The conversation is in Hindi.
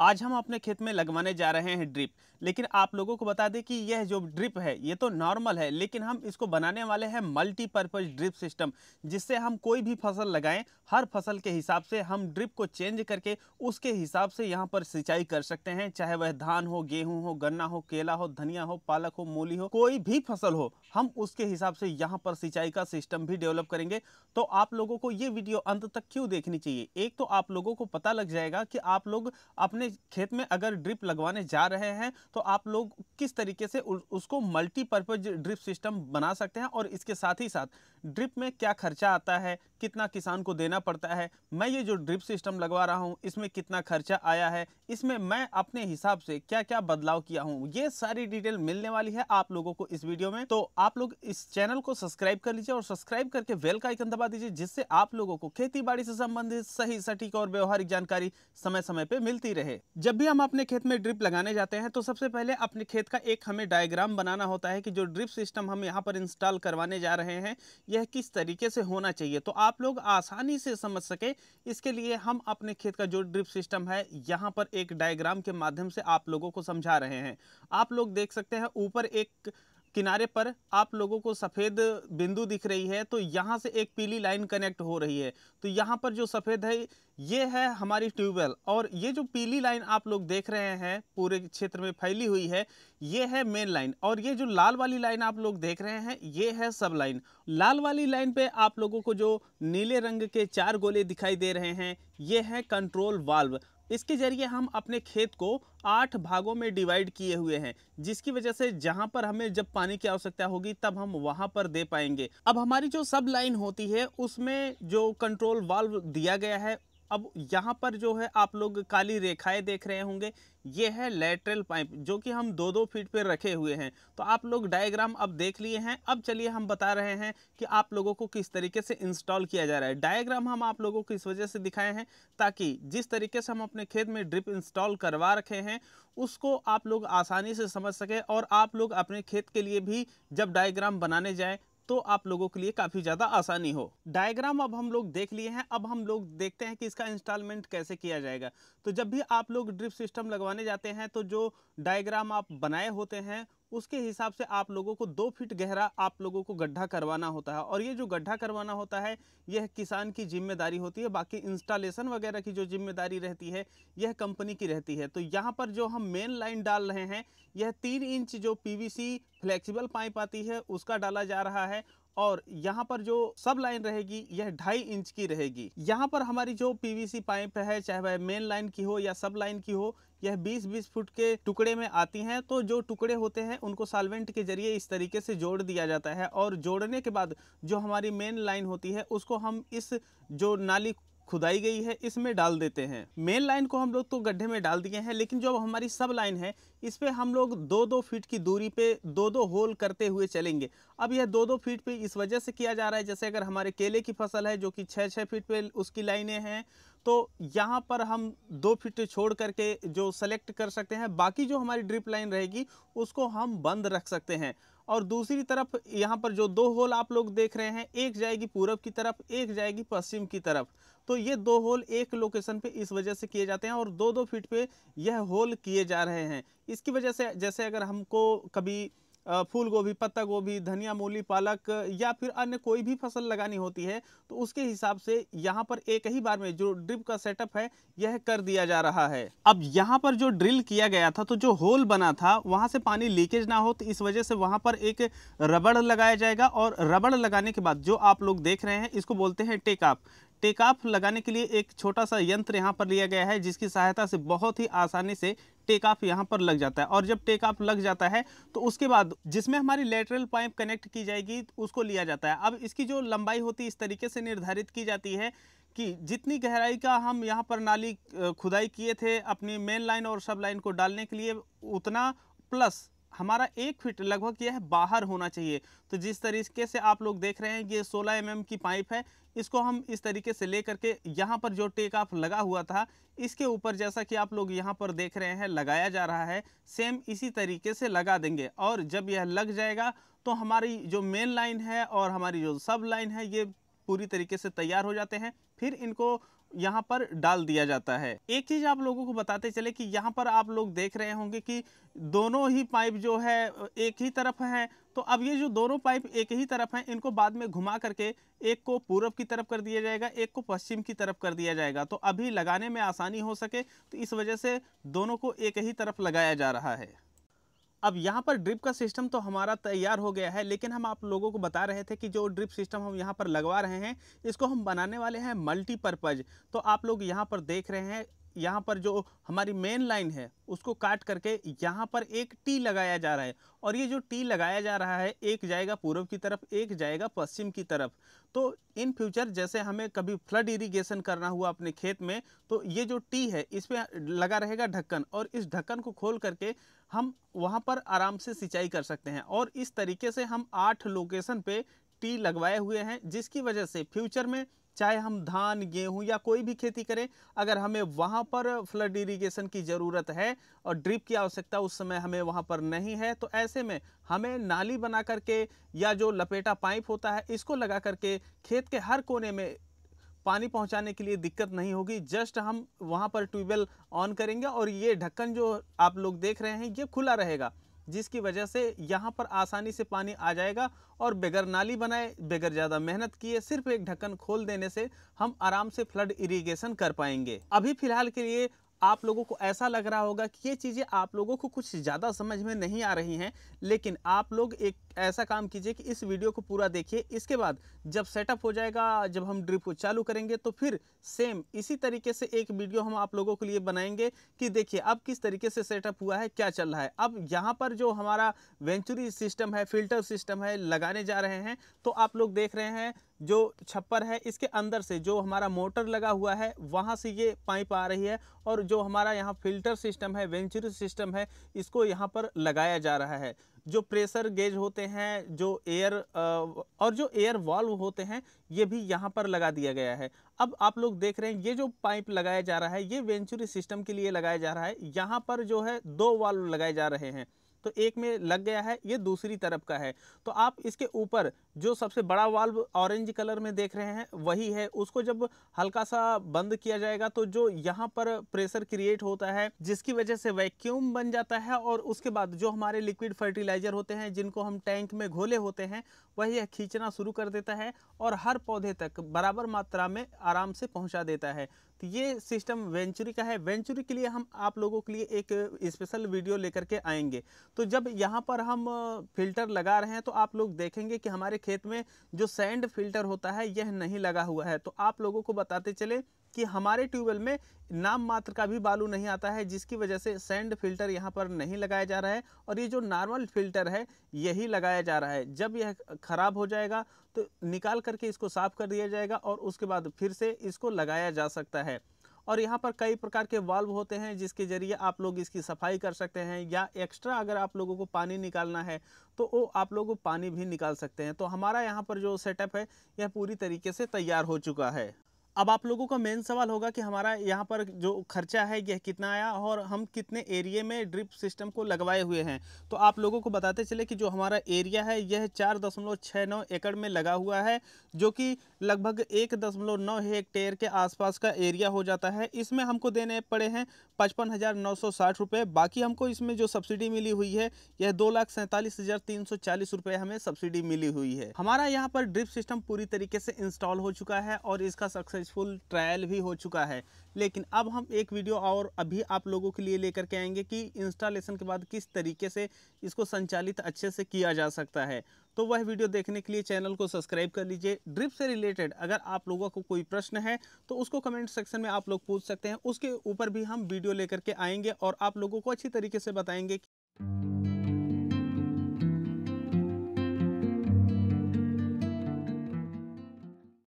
आज हम अपने खेत में लगवाने जा रहे हैं ड्रिप लेकिन आप लोगों को बता दें कि यह जो ड्रिप है ये तो नॉर्मल है लेकिन हम इसको बनाने वाले हैं मल्टीपर्पज़ ड्रिप सिस्टम जिससे हम कोई भी फसल लगाएं हर फसल के हिसाब से हम ड्रिप को चेंज करके उसके हिसाब से यहाँ पर सिंचाई कर सकते हैं चाहे वह धान हो गेहूँ हो गन्ना हो केला हो धनिया हो पालक हो मूली हो कोई भी फसल हो हम उसके हिसाब से यहाँ पर सिंचाई का सिस्टम भी डेवलप करेंगे तो आप लोगों को ये वीडियो अंत तक क्यों देखनी चाहिए एक तो आप लोगों को पता लग जाएगा कि आप लोग अपने अपने खेत में अगर ड्रिप लगवाने जा रहे हैं तो आप लोग किस तरीके से उसको मल्टीपर्पज ड्रिप सिस्टम बना सकते हैं और इसके साथ ही साथ ड्रिप में क्या खर्चा आता है कितना किसान को देना पड़ता है मैं ये जो ड्रिप सिस्टम लगवा रहा हूँ इसमें कितना खर्चा आया है इसमें मैं अपने हिसाब से क्या क्या बदलाव किया हूँ ये सारी डिटेल मिलने वाली है आप लोगों को इस वीडियो में तो आप लोग इस चैनल को सब्सक्राइब कर लीजिए और सब्सक्राइब करके वेल का आइकन दबा दीजिए जिससे आप लोगों को खेती बाड़ी से संबंधित सही सटीक और व्यवहारिक जानकारी समय समय पर मिलती रहे है जब भी हम अपने खेत में ड्रिप लगाने जाते हैं तो सबसे पहले अपने खेत का एक हमें डायग्राम बनाना होता है कि जो ड्रिप सिस्टम हम यहाँ पर इंस्टॉल करवाने जा रहे हैं यह किस तरीके से होना चाहिए तो आप लोग आसानी से समझ सके इसके लिए हम अपने खेत का जो ड्रिप सिस्टम है यहाँ पर एक डायग्राम के माध्यम से आप लोगों को समझा रहे हैं आप लोग देख सकते हैं ऊपर एक किनारे पर आप लोगों को सफ़ेद बिंदु दिख रही है तो यहाँ से एक पीली लाइन कनेक्ट हो रही है तो यहाँ पर जो सफ़ेद है ये है हमारी ट्यूबवेल और ये जो पीली लाइन आप लोग देख रहे हैं पूरे क्षेत्र में फैली हुई है ये है मेन लाइन और ये जो लाल वाली लाइन आप लोग देख रहे हैं ये है सब लाइन लाल वाली लाइन पे आप लोगों को जो नीले रंग के चार गोले दिखाई दे रहे हैं ये है कंट्रोल वाल्व इसके ज़रिए हम अपने खेत को आठ भागों में डिवाइड किए हुए हैं जिसकी वजह से जहां पर हमें जब पानी की आवश्यकता होगी तब हम वहां पर दे पाएंगे अब हमारी जो सब लाइन होती है उसमें जो कंट्रोल वाल्व दिया गया है अब यहाँ पर जो है आप लोग काली रेखाएं देख रहे होंगे ये है लेटरल पाइप जो कि हम दो दो फीट पर रखे हुए हैं तो आप लोग डायग्राम अब देख लिए हैं अब चलिए हम बता रहे हैं कि आप लोगों को किस तरीके से इंस्टॉल किया जा रहा है डायग्राम हम आप लोगों को इस वजह से दिखाए हैं ताकि जिस तरीके से हम अपने खेत में ड्रिप इंस्टॉल करवा रखे हैं उसको आप लोग आसानी से समझ सकें और आप लोग अपने खेत के लिए भी जब डायग्राम बनाने जाएँ तो आप लोगों के लिए काफ़ी ज़्यादा आसानी हो डायग्राम अब हम लोग देख लिए हैं अब हम लोग देखते हैं कि इसका इंस्टॉलमेंट कैसे किया जाएगा तो जब भी आप लोग ड्रिप सिस्टम लगवाने जाते हैं तो जो डायग्राम आप बनाए होते हैं उसके हिसाब से आप लोगों को दो फीट गहरा आप लोगों को गड्ढा करवाना होता है और ये जो गड्ढा करवाना होता है यह किसान की जिम्मेदारी होती है बाकी इंस्टॉलेशन वगैरह की जो जिम्मेदारी रहती है यह कंपनी की रहती है तो यहाँ पर जो हम मेन लाइन डाल रहे हैं यह तीन इंच जो पीवीसी फ्लेक्सिबल पाइप आती है उसका डाला जा रहा है और यहाँ पर जो सब लाइन रहेगी यह ढाई इंच की रहेगी यहाँ पर हमारी जो पीवीसी पाइप है चाहे वह मेन लाइन की हो या सब लाइन की हो यह 20-20 फुट के टुकड़े में आती हैं तो जो टुकड़े होते हैं उनको सालवेंट के जरिए इस तरीके से जोड़ दिया जाता है और जोड़ने के बाद जो हमारी मेन लाइन होती है उसको हम इस जो नाली खुदाई गई है इसमें डाल देते हैं मेन लाइन को हम लोग तो गड्ढे में डाल दिए हैं लेकिन जो हमारी सब लाइन है इस पर हम लोग दो दो फीट की दूरी पे दो दो होल करते हुए चलेंगे अब यह दो दो फीट पे इस वजह से किया जा रहा है जैसे अगर हमारे केले की फसल है जो कि छः छः फीट पे उसकी लाइनें हैं तो यहाँ पर हम दो फीट छोड़ करके जो सेलेक्ट कर सकते हैं बाकी जो हमारी ड्रिप लाइन रहेगी उसको हम बंद रख सकते हैं और दूसरी तरफ यहाँ पर जो दो होल आप लोग देख रहे हैं एक जाएगी पूरब की तरफ एक जाएगी पश्चिम की तरफ तो ये दो होल एक लोकेशन पे इस वजह से किए जाते हैं और दो दो फीट पे यह होल किए जा रहे हैं इसकी वजह से जैसे अगर हमको कभी फूल गोभी पत्ता गोभी धनिया मूली पालक या फिर अन्य कोई भी फसल लगानी होती है तो उसके हिसाब से यहाँ पर एक ही बार में जो ड्रिप का सेटअप है यह कर दिया जा रहा है अब यहाँ पर जो ड्रिल किया गया था तो जो होल बना था वहाँ से पानी लीकेज ना हो तो इस वजह से वहाँ पर एक रबड़ लगाया जाएगा और रबड़ लगाने के बाद जो आप लोग देख रहे हैं इसको बोलते हैं टेकअप टेक ऑफ लगाने के लिए एक छोटा सा यंत्र यहाँ पर लिया गया है जिसकी सहायता से बहुत ही आसानी से टेक ऑफ यहाँ पर लग जाता है और जब टेक ऑफ लग जाता है तो उसके बाद जिसमें हमारी लेटरल पाइप कनेक्ट की जाएगी उसको लिया जाता है अब इसकी जो लंबाई होती है इस तरीके से निर्धारित की जाती है कि जितनी गहराई का हम यहाँ पर नाली खुदाई किए थे अपनी मेन लाइन और सब लाइन को डालने के लिए उतना प्लस हमारा एक फिट लगभग यह बाहर होना चाहिए तो जिस तरीके से आप लोग देख रहे हैं ये 16 एम mm की पाइप है इसको हम इस तरीके से ले करके यहाँ पर जो टेक ऑफ लगा हुआ था इसके ऊपर जैसा कि आप लोग यहाँ पर देख रहे हैं लगाया जा रहा है सेम इसी तरीके से लगा देंगे और जब यह लग जाएगा तो हमारी जो मेन लाइन है और हमारी जो सब लाइन है ये पूरी तरीके से तैयार हो जाते हैं फिर इनको यहाँ पर डाल दिया जाता है एक चीज़ आप लोगों को बताते चले कि यहाँ पर आप लोग देख रहे होंगे कि दोनों ही पाइप जो है एक ही तरफ है तो अब ये जो दोनों पाइप एक ही तरफ हैं इनको बाद में घुमा करके एक को पूर्व की तरफ कर दिया जाएगा एक को पश्चिम की तरफ कर दिया जाएगा तो अभी लगाने में आसानी हो सके तो इस वजह से दोनों को एक ही तरफ लगाया जा रहा है अब यहाँ पर ड्रिप का सिस्टम तो हमारा तैयार हो गया है लेकिन हम आप लोगों को बता रहे थे कि जो ड्रिप सिस्टम हम यहाँ पर लगवा रहे हैं इसको हम बनाने वाले हैं मल्टीपर्पज़ तो आप लोग यहाँ पर देख रहे हैं यहाँ पर जो हमारी मेन लाइन है उसको काट करके यहाँ पर एक टी लगाया जा रहा है और ये जो टी लगाया जा रहा है एक जाएगा पूर्व की तरफ एक जाएगा पश्चिम की तरफ तो इन फ्यूचर जैसे हमें कभी फ्लड इरिगेशन करना हुआ अपने खेत में तो ये जो टी है इस पर लगा रहेगा ढक्कन और इस ढक्कन को खोल करके हम वहाँ पर आराम से सिंचाई कर सकते हैं और इस तरीके से हम आठ लोकेशन पे टी लगवाए हुए हैं जिसकी वजह से फ्यूचर में चाहे हम धान गेहूं या कोई भी खेती करें अगर हमें वहां पर फ्लड इरिगेशन की ज़रूरत है और ड्रिप की आवश्यकता उस समय हमें वहां पर नहीं है तो ऐसे में हमें नाली बना करके या जो लपेटा पाइप होता है इसको लगा करके खेत के हर कोने में पानी पहुंचाने के लिए दिक्कत नहीं होगी जस्ट हम वहां पर ट्यूबवेल ऑन करेंगे और ये ढक्कन जो आप लोग देख रहे हैं ये खुला रहेगा जिसकी वजह से यहाँ पर आसानी से पानी आ जाएगा और बगैर नाली बनाए बगैर ज़्यादा मेहनत किए सिर्फ एक ढक्कन खोल देने से हम आराम से फ्लड इरीगेशन कर पाएंगे अभी फ़िलहाल के लिए आप लोगों को ऐसा लग रहा होगा कि ये चीज़ें आप लोगों को कुछ ज़्यादा समझ में नहीं आ रही हैं लेकिन आप लोग एक ऐसा काम कीजिए कि इस वीडियो को पूरा देखिए इसके बाद जब सेटअप हो जाएगा जब हम ड्रिप को चालू करेंगे तो फिर सेम इसी तरीके से एक वीडियो हम आप लोगों के लिए बनाएंगे कि देखिए अब किस तरीके से सेटअप हुआ है क्या चल रहा है अब यहाँ पर जो हमारा वेंचुरी सिस्टम है फिल्टर सिस्टम है लगाने जा रहे हैं तो आप लोग देख रहे हैं जो छप्पर है इसके अंदर से जो हमारा मोटर लगा हुआ है वहाँ से ये पाइप आ रही है और जो हमारा यहाँ फिल्टर सिस्टम है वेंचुरी सिस्टम है इसको यहाँ पर लगाया जा रहा है जो प्रेशर गेज होते हैं जो एयर और जो एयर वॉल्व होते हैं ये भी यहाँ पर लगा दिया गया है अब आप लोग देख रहे हैं ये जो पाइप लगाया जा रहा है ये वेंचुरी सिस्टम के लिए लगाया जा रहा है यहाँ पर जो है दो वाल्व लगाए जा रहे हैं तो एक में लग गया है ये दूसरी तरफ का है तो आप इसके ऊपर जो सबसे बड़ा वाल्व ऑरेंज कलर में देख रहे हैं वही है उसको जब हल्का सा बंद किया जाएगा तो जो यहाँ पर प्रेशर क्रिएट होता है जिसकी वजह से वैक्यूम बन जाता है और उसके बाद जो हमारे लिक्विड फर्टिलाइजर होते हैं जिनको हम टैंक में घोले होते हैं वही यह खींचना शुरू कर देता है और हर पौधे तक बराबर मात्रा में आराम से पहुँचा देता है तो ये सिस्टम वेंचुरी का है वेंचुरी के लिए हम आप लोगों के लिए एक स्पेशल वीडियो लेकर के आएंगे तो जब यहाँ पर हम फिल्टर लगा रहे हैं तो आप लोग देखेंगे कि हमारे खेत में जो सैंड फिल्टर होता है यह नहीं लगा हुआ है तो आप लोगों को बताते चले कि हमारे ट्यूबवेल में नाम मात्र का भी बालू नहीं आता है जिसकी वजह से सैंड फिल्टर यहाँ पर नहीं लगाया जा रहा है और ये जो नॉर्मल फिल्टर है यही लगाया जा रहा है जब यह ख़राब हो जाएगा तो निकाल करके इसको साफ़ कर दिया जाएगा और उसके बाद फिर से इसको लगाया जा सकता है और यहाँ पर कई प्रकार के वाल्व होते हैं जिसके ज़रिए आप लोग इसकी सफाई कर सकते हैं या एक्स्ट्रा अगर आप लोगों को पानी निकालना है तो वो आप लोग पानी भी निकाल सकते हैं तो हमारा यहाँ पर जो सेटअप है यह पूरी तरीके से तैयार हो चुका है अब आप लोगों का मेन सवाल होगा कि हमारा यहाँ पर जो खर्चा है यह कितना आया और हम कितने एरिए में ड्रिप सिस्टम को लगवाए हुए हैं तो आप लोगों को बताते चले कि जो हमारा एरिया है यह चार दशमलव छः नौ एकड़ में लगा हुआ है जो कि लगभग एक दशमलव नौ हेक्टेयर के आसपास का एरिया हो जाता है इसमें हमको देने पड़े हैं पचपन हज़ार नौ सौ साठ रुपये बाकी हमको इसमें जो सब्सिडी मिली हुई है यह दो लाख सैंतालीस हज़ार तीन सौ चालीस रुपये हमें सब्सिडी मिली हुई है हमारा यहाँ पर ड्रिप सिस्टम पूरी तरीके से इंस्टॉल हो चुका है और इसका सक्सेसफुल ट्रायल भी हो चुका है लेकिन अब हम एक वीडियो और अभी आप लोगों के लिए लेकर के आएंगे कि इंस्टॉलेशन के बाद किस तरीके से इसको संचालित अच्छे से किया जा सकता है तो वह वीडियो देखने के लिए चैनल को सब्सक्राइब कर लीजिए ड्रिप से रिलेटेड अगर आप लोगों को कोई प्रश्न है तो उसको कमेंट सेक्शन में आप लोग पूछ सकते हैं उसके ऊपर भी हम वीडियो लेकर के आएंगे और आप लोगों को अच्छी तरीके से बताएंगे